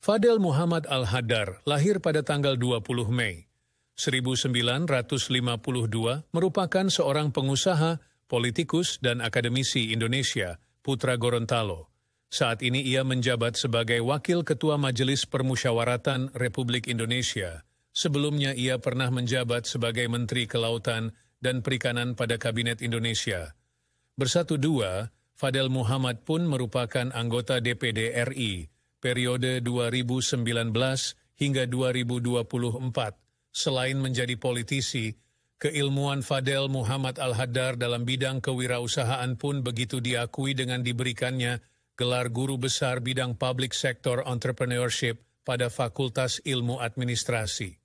Fadel Muhammad Al-Hadar lahir pada tanggal 20 Mei 1952 merupakan seorang pengusaha, politikus, dan akademisi Indonesia, putra Gorontalo. Saat ini ia menjabat sebagai Wakil Ketua Majelis Permusyawaratan Republik Indonesia. Sebelumnya ia pernah menjabat sebagai Menteri Kelautan dan Perikanan pada Kabinet Indonesia. Bersatu dua, Fadel Muhammad pun merupakan anggota DPD RI periode 2019 hingga 2024. Selain menjadi politisi, keilmuan Fadel Muhammad Al-Haddar dalam bidang kewirausahaan pun begitu diakui dengan diberikannya gelar guru besar bidang public sector entrepreneurship pada Fakultas Ilmu Administrasi.